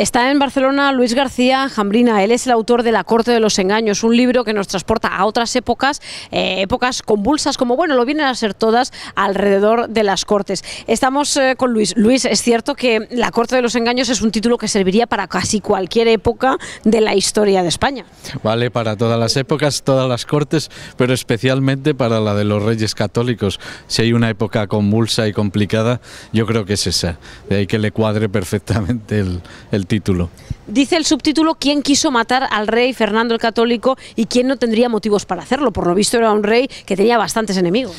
Está en Barcelona Luis García Jambrina. Él es el autor de La Corte de los Engaños, un libro que nos transporta a otras épocas, eh, épocas convulsas, como bueno, lo vienen a ser todas alrededor de las Cortes. Estamos eh, con Luis. Luis, es cierto que La Corte de los Engaños es un título que serviría para casi cualquier época de la historia de España. Vale, para todas las épocas, todas las Cortes, pero especialmente para la de los Reyes Católicos. Si hay una época convulsa y complicada, yo creo que es esa. De ahí que le cuadre perfectamente el, el Dice el subtítulo quién quiso matar al rey Fernando el Católico y quién no tendría motivos para hacerlo. Por lo visto era un rey que tenía bastantes enemigos.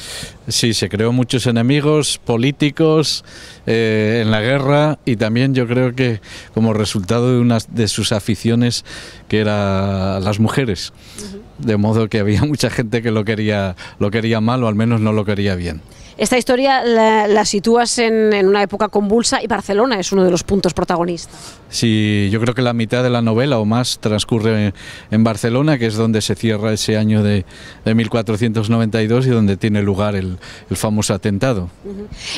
Sí, se creó muchos enemigos políticos eh, en la guerra y también yo creo que como resultado de de sus aficiones que era las mujeres. De modo que había mucha gente que lo quería, lo quería mal o al menos no lo quería bien. Esta historia la, sitúas en, en, una época convulsa y Barcelona es uno de los puntos protagonistas. Sí, yo creo que la mitad de la novela o más transcurre en, Barcelona, que es donde se cierra ese año de, 1492 y donde tiene lugar el, el famoso atentado.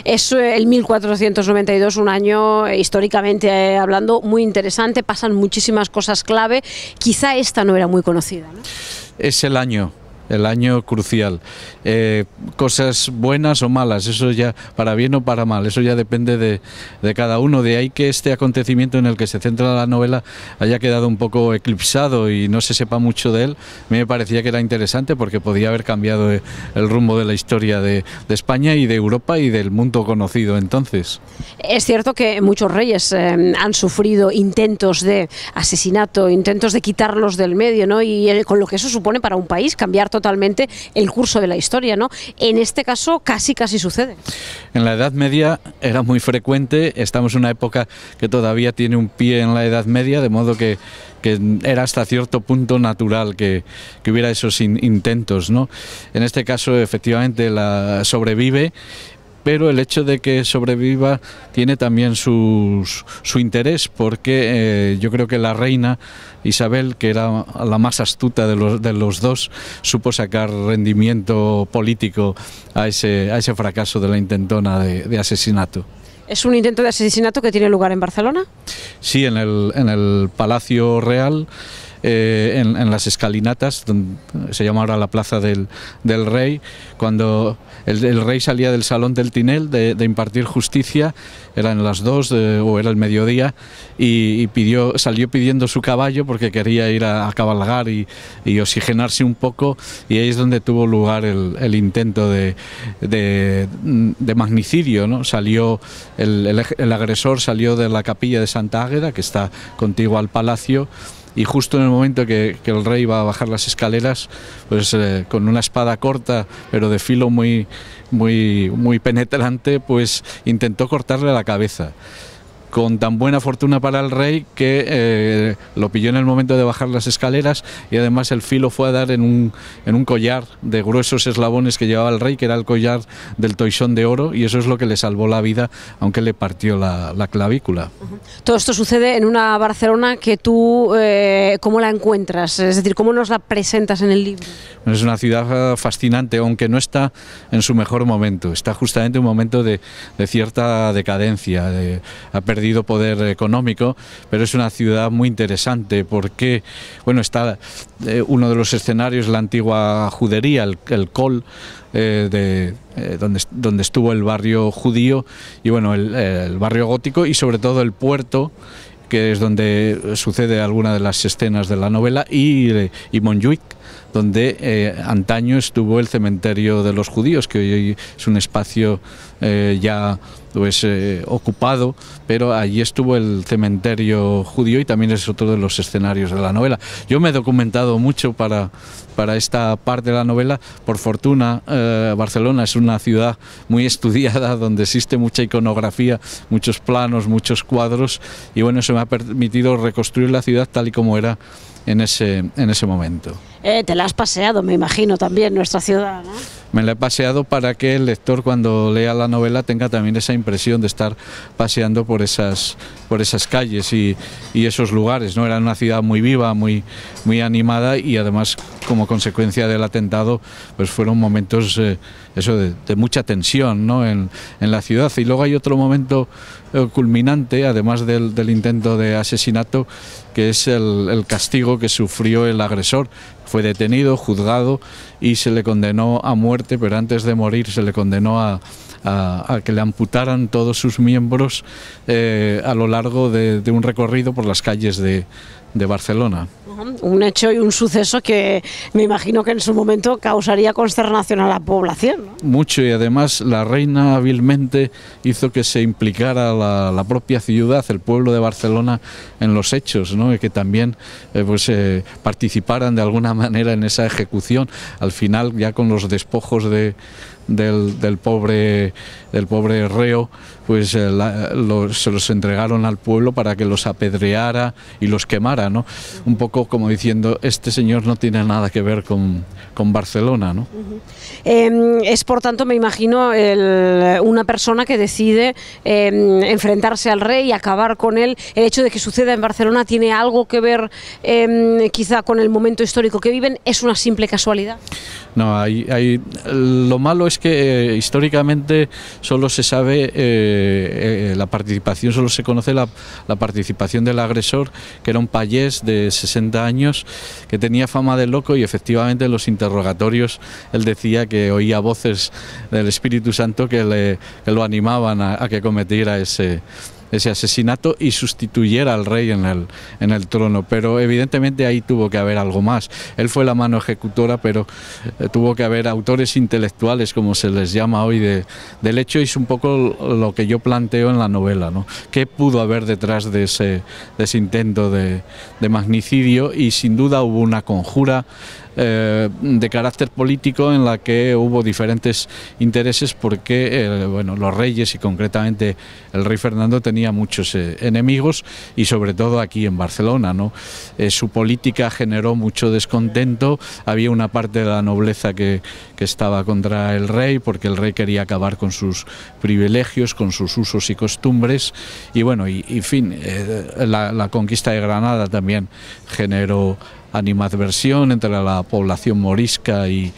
eso Es eh, el 1492 un año eh, históricamente eh, hablando muy interesante, pasan muchísimas cosas clave quizá esta no era muy conocida. Es el año, el año crucial. Eh, cosas buenas o malas, eso ya para bien o para mal, eso ya depende de, de, cada uno. De ahí que este acontecimiento en el que se centra la novela haya quedado un poco eclipsado y no se sepa mucho de él. me parecía que era interesante porque podía haber cambiado eh, el rumbo de la historia de, España y de Europa y del mundo conocido entonces. Es cierto que muchos reyes eh, han sufrido intentos de asesinato, intentos de quitarlos del medio, ¿no? Y con lo que eso supone para un país, cambiar totalmente el curso de la historia, ¿no? En este caso casi casi sucede. En la Edad Media era muy frecuente, estamos en una época que todavía tiene un pie en la Edad Media, de modo que, era hasta cierto punto natural que, que hubiera esos intentos, ¿no? En este caso efectivamente la sobrevive pero el hecho de que sobreviva tiene también su interés, porque eh, yo creo que la reina Isabel, que era la más astuta de los, de los dos, supo sacar rendimiento político a ese, a ese fracaso de la intentona de, asesinato. ¿Es un intento de asesinato que tiene lugar en Barcelona? Sí, en el, en el Palacio Real. Eh, en, las escalinatas, se llama ahora la Plaza del, Rey, cuando el, rey salía del Salón del Tinel de, impartir justicia, eran las dos o era el mediodía, y, pidió, salió pidiendo su caballo porque quería ir a, cabalgar y, oxigenarse un poco, y ahí es donde tuvo lugar el, intento de, magnicidio. ¿no? Salió el, el agresor salió de la capilla de Santa Águeda, que está contigua al palacio, y justo en el momento que, el rey va a bajar las escaleras, pues eh, con una espada corta pero de filo muy, muy, muy penetrante, pues intentó cortarle la cabeza con tan buena fortuna para el rey que eh, lo pilló en el momento de bajar las escaleras y además el filo fue a dar en un, collar de gruesos eslabones que llevaba el rey, que era el collar del toisón de oro, y eso es lo que le salvó la vida, aunque le partió la, clavícula. Todo esto sucede en una Barcelona que tú, eh, ¿cómo la encuentras? Es decir, ¿cómo nos la presentas en el libro? Es una ciudad fascinante, aunque no está en su mejor momento, está justamente en un momento de, cierta decadencia, de, poder económico, pero es una ciudad muy interesante porque, bueno, está eh, uno de los escenarios, la antigua judería, el, Col, eh, eh, donde, donde estuvo el barrio judío y, bueno, el, barrio gótico y sobre todo el puerto que es donde sucede alguna de las escenas de la novela, y, y donde eh, antaño estuvo el cementerio de los judíos, que hoy es un espacio eh, ya pues, eh, ocupado, pero allí estuvo el cementerio judío y también es otro de los escenarios de la novela. Yo me he documentado mucho para, esta parte de la novela. Por fortuna, Barcelona es una ciudad muy estudiada, donde existe mucha iconografía, muchos planos, muchos cuadros, y bueno, eso me ha permitido reconstruir la ciudad tal y como era en en ese momento. Eh, te la has paseado, me imagino, también nuestra ciudad, Me la he paseado para que el lector cuando lea la novela tenga también esa impresión de estar paseando por esas, por esas calles y, esos lugares. ¿no? Era una ciudad muy viva, muy, muy animada y además como consecuencia del atentado, pues fueron momentos eh, eso de, mucha tensión en, la ciudad. Y luego hay otro momento eh, culminante, además del, intento de asesinato, que es el, castigo que sufrió el agresor. Fue detenido, juzgado y se le condenó a muerte, pero antes de morir se le condenó a, que le amputaran todos sus miembros eh, a lo largo de, un recorrido por las calles de, de Barcelona. Un hecho y un suceso que me imagino que en su momento causaría consternación a la población. Mucho y además la reina hábilmente hizo que se implicara la, propia ciudad, el pueblo de Barcelona en los hechos, que también eh, pues, eh, participaran de alguna manera en esa ejecución. Al final ya con los despojos del, pobre, del pobre reo, pues eh, se los entregaron al pueblo para que los apedreara y los quemara. Un poco como diciendo, este señor no tiene nada que ver con, Barcelona, ¿no? Em, es por tanto, me imagino, una persona que decide em, enfrentarse al rey y acabar con él. El hecho de que suceda en Barcelona tiene algo que ver em, quizá con el momento histórico que viven, es una simple casualidad. No, hay, lo malo es que eh, históricamente solo se sabe eh, eh, la participación, solo se conoce la, participación del agresor, que era un payés de 60 años que tenía fama de loco y efectivamente en los interrogatorios él decía que oía voces del Espíritu Santo que, le, lo animaban a, a que cometiera ese ese asesinato y sustituyera al rey en el, en el trono. Pero evidentemente ahí tuvo que haber algo más. Él fue la mano ejecutora, pero eh, tuvo que haber autores intelectuales, como se les llama hoy, del hecho. Y es un poco lo que yo planteo en la novela. ¿no? ¿Qué pudo haber detrás de ese, de intento de, de magnicidio? Y sin duda hubo una conjura eh, de carácter político en la que hubo diferentes intereses porque eh, bueno, los reyes y concretamente el rey Fernando tenía muchos eh, enemigos y sobre todo aquí en Barcelona. ¿no? Eh, su política generó mucho descontento, había una parte de la nobleza que, estaba contra el rey porque el rey quería acabar con sus privilegios, con sus usos y costumbres y bueno, y, fin, eh, la conquista de Granada también generó animadversión entre la población morisca y,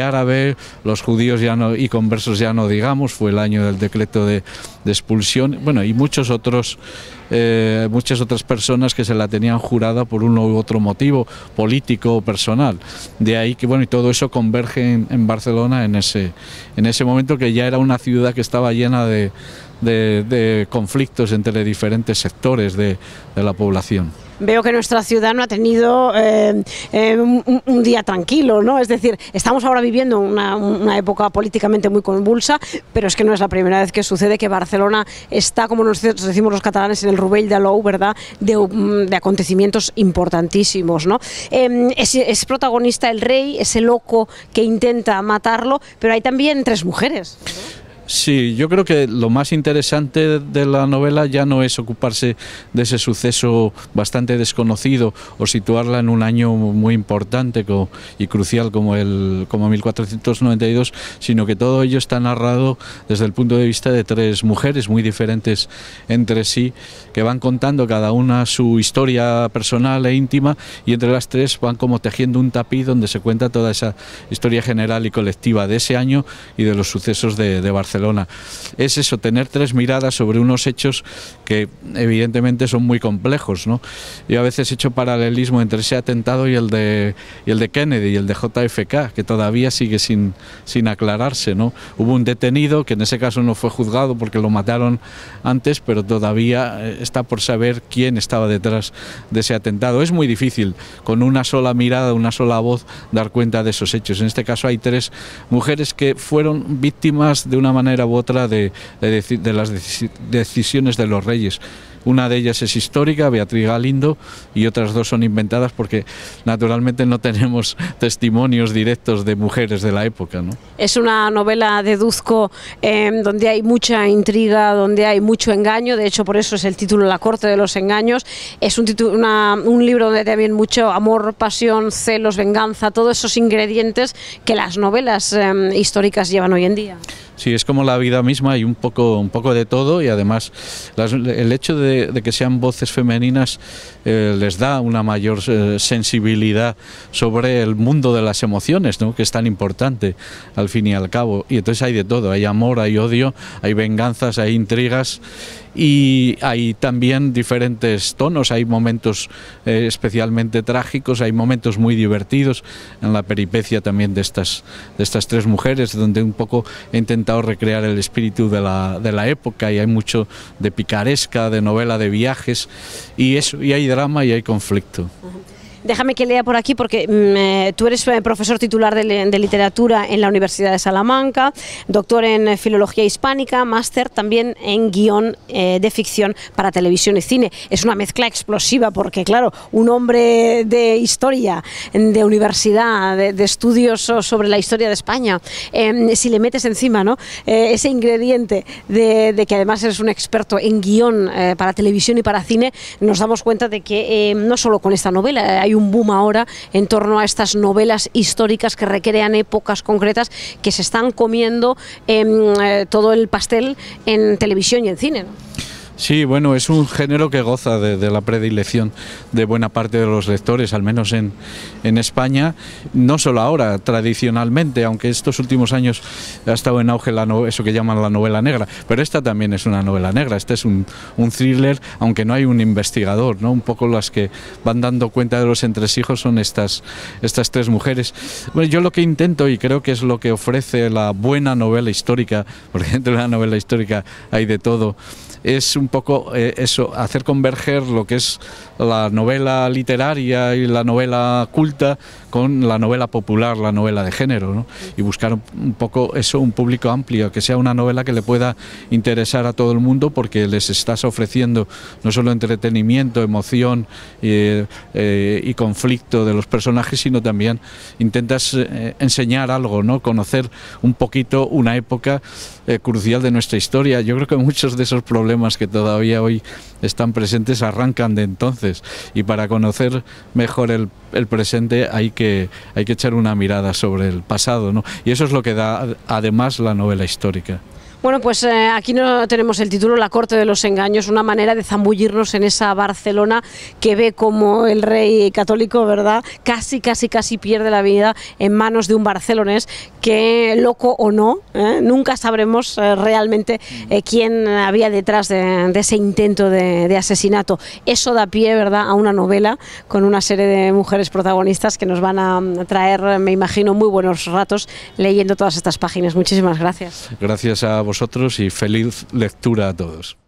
árabe, los judíos ya no, y conversos ya no digamos, fue el año del decreto de, expulsión, bueno, y muchos otros, eh, muchas otras personas que se la tenían jurada por uno u otro motivo político o personal. De ahí que, bueno, y todo eso converge en, Barcelona en ese, en ese momento que ya era una ciudad que estaba llena de, conflictos entre diferentes sectores de, de la población. Veo que nuestra ciudad no ha tenido eh, eh, un, día tranquilo, ¿no? Es decir, estamos ahora viviendo una, época políticamente muy convulsa, pero es que no es la primera vez que sucede que Barcelona está, como nos decimos los catalanes, en el Rubel de Alou, ¿verdad?, de, mm, acontecimientos importantísimos, ¿no? Em, es, protagonista el rey, ese loco que intenta matarlo, pero hay también tres mujeres. Sí, yo creo que lo más interesante de la novela ya no es ocuparse de ese suceso bastante desconocido o situarla en un año muy importante y crucial como el como 1492, sino que todo ello está narrado desde el punto de vista de tres mujeres muy diferentes entre sí que van contando cada una su historia personal e íntima y entre las tres van como tejiendo un tapiz donde se cuenta toda esa historia general y colectiva de ese año y de los sucesos de, de Barcelona. Es eso, tener tres miradas sobre unos hechos que evidentemente son muy complejos. ¿no? Yo a veces he hecho paralelismo entre ese atentado y el de, el de Kennedy y el de JFK, que todavía sigue sin, sin aclararse. ¿no? Hubo un detenido que en ese caso no fue juzgado porque lo mataron antes, pero todavía eh, está por saber quién estaba detrás de ese atentado. Es muy difícil con una sola mirada, una sola voz, dar cuenta de esos hechos. En este caso hay tres mujeres que fueron víctimas de una manera era u otra de, las decisiones de los reyes. Una de ellas es histórica, Beatriz Galindo, y otras dos son inventadas porque naturalmente no tenemos testimonios directos de mujeres de la época. Es una novela, deduzco, eh, donde hay mucha intriga, donde hay mucho engaño, de hecho por eso es el título La corte de los engaños. Es un, una, un libro donde también mucho amor, pasión, celos, venganza, todos esos ingredientes que las novelas em, históricas llevan hoy en día. Sí, es como la vida misma, hay un poco, un poco de todo y además el hecho de, que sean voces femeninas eh, les da una mayor eh, sensibilidad sobre el mundo de las emociones, ¿no? que es tan importante al fin y al cabo. Y entonces hay de todo, hay amor, hay odio, hay venganzas, hay intrigas y hay también diferentes tonos, hay momentos eh, especialmente trágicos, hay momentos muy divertidos en la peripecia también de estas, de estas tres mujeres, donde un poco intentamos recrear el espíritu de la, de la época y hay mucho de picaresca, de novela de viajes y, eso, y hay drama y hay conflicto. Déjame que lea por aquí porque mm, eh, tú eres eh, profesor titular de, literatura en la Universidad de Salamanca, doctor en eh, filología hispánica, máster también en guión de ficción para televisión y cine. Es una mezcla explosiva porque, claro, un hombre de historia, de universidad, de, estudios sobre la historia de España, em, si le metes encima ¿no? ese ingrediente de, que además eres un experto en guión para televisión y para cine, nos damos cuenta de que em, no solo con esta novela hay un boom ahora en torno a estas novelas históricas que recrean épocas concretas que se están comiendo em, eh, todo el pastel en televisión y en cine. Sí, bueno, es un género que goza de, la predilección de buena parte de los lectores, al menos en, España, no solo ahora, tradicionalmente, aunque estos últimos años ha estado en auge la no, eso que llaman la novela negra, pero esta también es una novela negra, este es un, thriller, aunque no hay un investigador, ¿no? un poco las que van dando cuenta de los entresijos son estas, estas tres mujeres. Bueno, yo lo que intento y creo que es lo que ofrece la buena novela histórica, porque dentro la novela histórica hay de todo, es un poco eh, eso, hacer converger lo que es la novela literaria y la novela culta con la novela popular, la novela de género, y buscar un poco eso, un público amplio, que sea una novela que le pueda interesar a todo el mundo porque les estás ofreciendo no solo entretenimiento, emoción eh, eh, y conflicto de los personajes, sino también intentas enseñar algo, ¿no? conocer un poquito una época crucial de nuestra historia. Yo creo que muchos de esos problemas que todavía hoy están presentes arrancan de entonces y para conocer mejor el, el presente hay que, hay que echar una mirada sobre el pasado ¿no? y eso es lo que da además la novela histórica. Bueno, pues eh, aquí no tenemos el título La corte de los engaños, una manera de zambullirnos en esa Barcelona que ve como el rey católico, ¿verdad? Casi, casi, casi pierde la vida en manos de un barcelonés que, loco o no, ¿eh? nunca sabremos eh, realmente quién había detrás de, ese intento de, de, asesinato. Eso da pie, ¿verdad?, a una novela con una serie de mujeres protagonistas que nos van a mm, traer, me imagino, muy buenos ratos leyendo todas estas páginas. Muchísimas gracias. Gracias a vosotros y feliz lectura a todos.